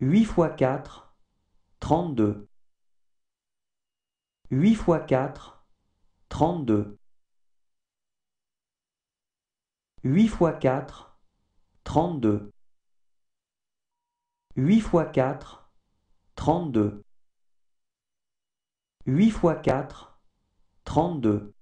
8 fois 4, 32. 8 fois 4, 32. 8 fois 4, 32. 8 fois 4, 32. 8 fois 4, 32.